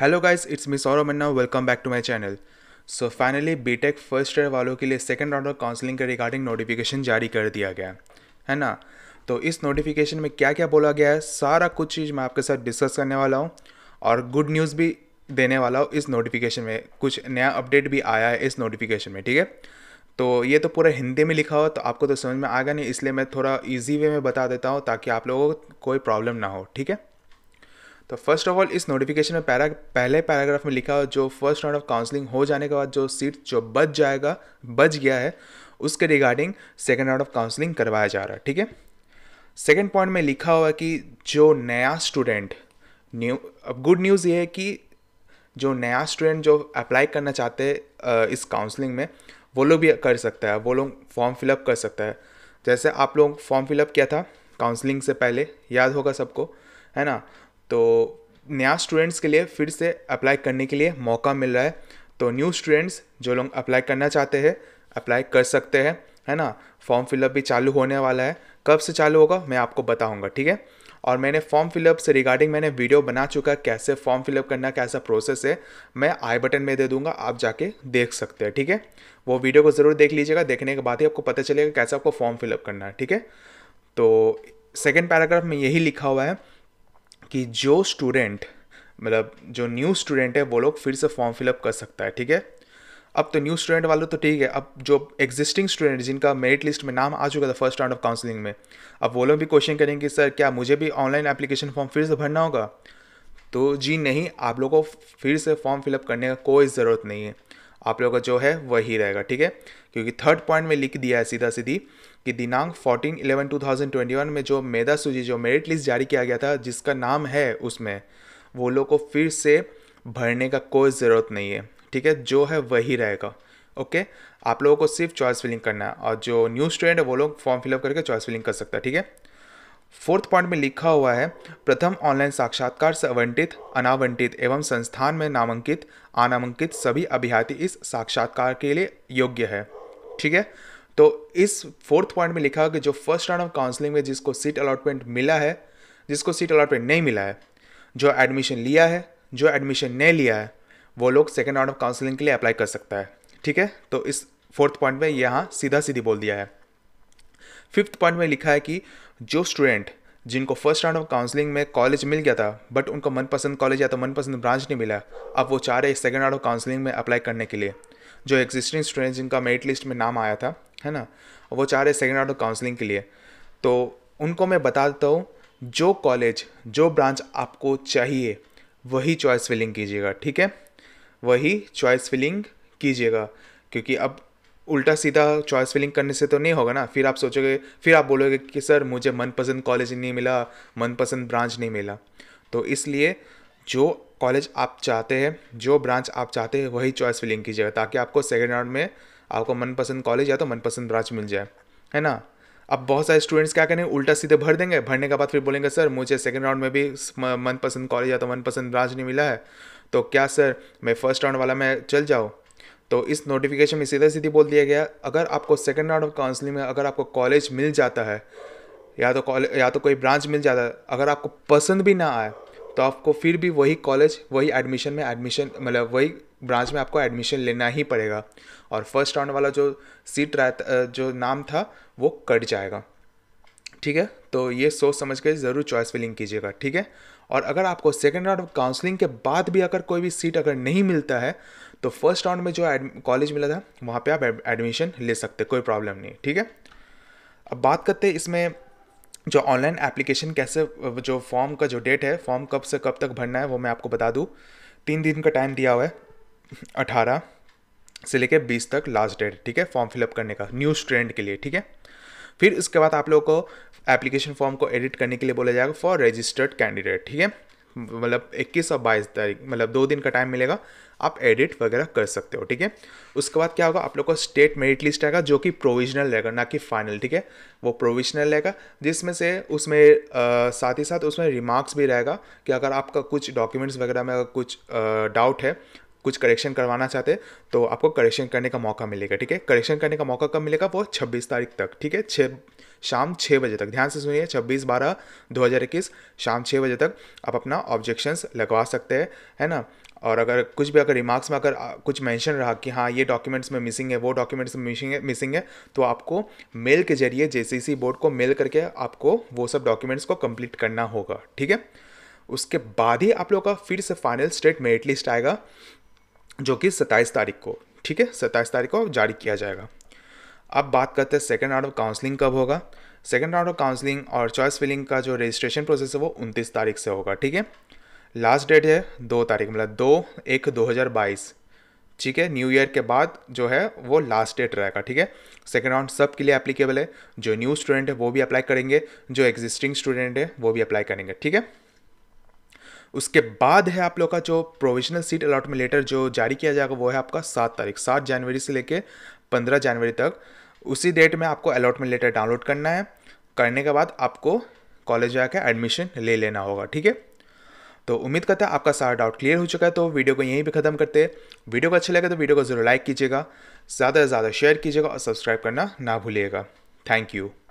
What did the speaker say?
hello guys it's me Saurav Manna welcome back to my channel so finally B Tech first year वालों के लिए second round of counselling के regarding notification जारी कर दिया गया है ना तो इस नोटिफिकेशन में क्या क्या बोला गया है सारा कुछ चीज़ मैं आपके साथ डिस्कस करने वाला हूँ और गुड न्यूज़ भी देने वाला हूँ इस नोटिफिकेशन में कुछ नया अपडेट भी आया है इस नोटिफिकेशन में ठीक है तो ये तो पूरा हिंदी में लिखा हो तो आपको तो समझ में आएगा नहीं इसलिए मैं थोड़ा ईजी वे में बता देता हूँ ताकि आप लोगों को कोई प्रॉब्लम ना हो ठीक है तो फर्स्ट ऑफ ऑल इस नोटिफिकेशन में पैरा पहले पैराग्राफ में लिखा जो फर्स्ट राउंड ऑफ काउंसलिंग हो जाने के बाद जो सीट जो बच जाएगा बच गया है उसके regarding second round of counselling करवाया जा रहा है ठीक है सेकेंड पॉइंट में लिखा हुआ कि जो नया स्टूडेंट न्यू अब गुड न्यूज़ ये है कि जो नया स्टूडेंट जो अप्लाई करना चाहते हैं इस काउंसलिंग में वो लोग भी कर सकता है वो लोग फॉर्म फिलअप कर सकता है जैसे आप लोग फॉर्म फिलअप किया था काउंसलिंग से पहले याद होगा सबको है ना तो नया स्टूडेंट्स के लिए फिर से अप्लाई करने के लिए मौका मिल रहा है तो न्यू स्टूडेंट्स जो लोग अप्लाई करना चाहते हैं अप्लाई कर सकते हैं है ना फॉर्म फिलअप भी चालू होने वाला है कब से चालू होगा मैं आपको बताऊंगा ठीक है और मैंने फॉर्म फिलअप से रिगार्डिंग मैंने वीडियो बना चुका है कैसे फॉर्म फिलअप करना कैसा प्रोसेस है मैं आई बटन में दे दूंगा आप जाके देख सकते हैं ठीक है वो वीडियो को ज़रूर देख लीजिएगा देखने के बाद ही आपको पता चलेगा कैसे आपको फॉर्म फिलअप करना है ठीक है तो सेकेंड पैराग्राफ में यही लिखा हुआ है कि जो स्टूडेंट मतलब जो न्यू स्टूडेंट है वो लोग फिर से फॉर्म फिलअप कर सकता है ठीक है अब तो न्यू स्टूडेंट वालों तो ठीक है अब जो एग्जिस्टिंग स्टूडेंट जिनका मेरिट लिस्ट में नाम आ चुका था फर्स्ट राउंड ऑफ काउंसलिंग में अब वो लोग भी क्वेश्चन करेंगे सर क्या मुझे भी ऑनलाइन एप्लीकेशन फॉर्म फिर से भरना होगा तो जी नहीं आप लोगों को फिर से फॉर्म फिलअप करने का कोई ज़रूरत नहीं है आप लोगों का जो है वही रहेगा ठीक है क्योंकि थर्ड पॉइंट में लिख दिया है सीधा सीधी कि दिनांक 14 11 2021 में जो मेधा सूची जो मेरिट लिस्ट जारी किया गया था जिसका नाम है उसमें वो लोग को फिर से भरने का कोई ज़रूरत नहीं है ठीक है जो है वही रहेगा ओके आप लोगों को सिर्फ चॉइस फिलिंग करना है और जो न्यू स्टूडेंट है वो लोग फॉर्म फिलअप करके चॉइस फिलिंग कर सकता है ठीक है फोर्थ पॉइंट में लिखा हुआ है प्रथम ऑनलाइन साक्षात्कार से आवंटित अनावंटित एवं संस्थान में नामांकित अनामांकित सभी अभ्यर्थी इस साक्षात्कार के लिए योग्य है ठीक है तो इस फोर्थ पॉइंट में लिखा कि जो फर्स्ट राउंड ऑफ काउंसलिंग में जिसको सीट अलॉटमेंट मिला है जिसको सीट अलॉटमेंट नहीं मिला है जो एडमिशन लिया है जो एडमिशन नहीं लिया है वो लोग सेकेंड राउंड ऑफ काउंसलिंग के लिए अप्लाई कर सकता है ठीक है तो इस फोर्थ पॉइंट में यहाँ सीधा सीधी बोल दिया है फिफ्थ पॉइंट में लिखा है कि जो स्टूडेंट जिनको फर्स्ट राउंड ऑफ काउंसलिंग में कॉलेज मिल गया था बट उनको मनपसंद कॉलेज या तो मनपसंद ब्रांच नहीं मिला अब वो चाह रहे सेकेंड राउंड ऑफ काउंसलिंग में अप्लाई करने के लिए जो एग्जिस्टिंग स्टूडेंट जिनका मेरिट लिस्ट में नाम आया था है ना वो चाह रहे सेकेंड राउंड ऑफ काउंसलिंग के लिए तो उनको मैं बता देता हूँ जो कॉलेज जो ब्रांच आपको चाहिए वही चॉइस फिलिंग कीजिएगा ठीक है वही चॉइस फिलिंग कीजिएगा क्योंकि अब उल्टा सीधा चॉइस फिलिंग करने से तो नहीं होगा ना फिर आप सोचोगे फिर आप बोलोगे कि सर मुझे मनपसंद कॉलेज नहीं मिला मनपसंद ब्रांच नहीं मिला तो इसलिए जो कॉलेज आप चाहते हैं जो ब्रांच आप चाहते हैं वही चॉइस फिलिंग कीजिएगा ताकि आपको सेकेंड राउंड में आपको मनपसंद कॉलेज या तो मनपसंद ब्रांच मिल जाए है ना अब बहुत सारे स्टूडेंट्स क्या करेंगे उल्टा सीधे भर देंगे भरने के बाद फिर बोलेंगे सर मुझे सेकेंड राउंड में भी मनपसंद कॉलेज या तो मनपसंद ब्रांच नहीं मिला है तो क्या सर मैं फर्स्ट राउंड वाला मैं चल जाऊँ तो इस नोटिफिकेशन में सीधा सीधी बोल दिया गया अगर आपको सेकेंड राउंड ऑफ काउंसलिंग में अगर आपको कॉलेज मिल जाता है या तो कॉलेज या तो कोई ब्रांच मिल जाता है अगर आपको पसंद भी ना आए तो आपको फिर भी वही कॉलेज वही एडमिशन में एडमिशन मतलब वही ब्रांच में आपको एडमिशन लेना ही पड़ेगा और फर्स्ट राउंड वाला जो सीट रहता जो नाम था वो कट जाएगा ठीक है तो ये सोच समझ के ज़रूर चॉइस फिलिंग कीजिएगा ठीक है और अगर आपको सेकेंड राउंड ऑफ काउंसलिंग के बाद भी अगर कोई भी सीट अगर नहीं मिलता है तो फर्स्ट राउंड में जो कॉलेज मिला था वहाँ पे आप एडमिशन ले सकते कोई प्रॉब्लम नहीं ठीक है अब बात करते हैं इसमें जो ऑनलाइन एप्लीकेशन कैसे जो फॉर्म का जो डेट है फॉर्म कब से कब तक भरना है वो मैं आपको बता दूँ तीन दिन का टाइम दिया हुआ है अठारह से लेकर बीस तक लास्ट डेट ठीक है फॉर्म फिलअप करने का न्यूज़ ट्रेंड के लिए ठीक है फिर इसके बाद आप लोगों को एप्लीकेशन फॉर्म को एडिट करने के लिए बोला जाएगा फॉर रजिस्टर्ड कैंडिडेट ठीक है मतलब 21 और 22 तारीख मतलब दो दिन का टाइम मिलेगा आप एडिट वगैरह कर सकते हो ठीक है उसके बाद क्या होगा आप लोग का स्टेट मेरिट लिस्ट आएगा जो कि प्रोविजनल रहेगा ना कि फाइनल ठीक है वो प्रोविजनल रहेगा जिसमें से उसमें आ, साथ ही साथ उसमें रिमार्क्स भी रहेगा कि अगर आपका कुछ डॉक्यूमेंट्स वगैरह में अगर कुछ डाउट है कुछ करेक्शन करवाना चाहते तो आपको करेक्शन करने का मौका मिलेगा ठीक है करेक्शन करने का मौका कब मिलेगा वो छब्बीस तारीख तक ठीक है छः शाम छः बजे तक ध्यान से सुनिए छब्बीस बारह दो हज़ार इक्कीस शाम छः बजे तक आप अपना ऑब्जेक्शंस लगवा सकते हैं है ना और अगर कुछ भी अगर रिमार्क्स में अगर कुछ मेंशन रहा कि हाँ ये डॉक्यूमेंट्स में मिसिंग है वो डॉक्यूमेंट्स में मिसिंग है मिसिंग है तो आपको मेल के जरिए जे बोर्ड को मेल करके आपको वो सब डॉक्यूमेंट्स को कंप्लीट करना होगा ठीक है उसके बाद ही आप लोग का फिर से फाइनल स्टेट मेरिट लिस्ट आएगा जो कि सत्ताईस तारीख को ठीक है सत्ताईस तारीख को जारी किया जाएगा अब बात करते हैं सेकेंड राउंड ऑफ काउंसलिंग कब होगा सेकेंड राउंड ऑफ काउंसलिंग और चॉइस फिलिंग का जो रजिस्ट्रेशन प्रोसेस है वो उनतीस तारीख से होगा ठीक है लास्ट डेट है दो तारीख मतलब दो एक दो हज़ार बाईस ठीक है न्यू ईयर के बाद जो है वो लास्ट डेट रहेगा ठीक है सेकेंड राउंड सब के लिए एप्लीकेबल है जो न्यू स्टूडेंट है वो भी अप्लाई करेंगे जो एग्जिस्टिंग स्टूडेंट है वो भी अप्लाई करेंगे ठीक है उसके बाद है आप लोग का जो प्रोविजनल सीट अलाटमेंट लेटर जो जारी किया जाएगा वो है आपका सात तारीख सात जनवरी से लेके पंद्रह जनवरी तक उसी डेट में आपको अलाटमेंट लेटर डाउनलोड करना है करने के बाद आपको कॉलेज जाकर एडमिशन ले लेना होगा ठीक है तो उम्मीद करता है आपका सारा डाउट क्लियर हो चुका है तो वीडियो को यहीं भी ख़त्म करते हैं वीडियो को अच्छा लगे तो वीडियो को ज़रूर लाइक कीजिएगा ज़्यादा से ज़्यादा शेयर कीजिएगा और सब्सक्राइब करना ना भूलिएगा थैंक यू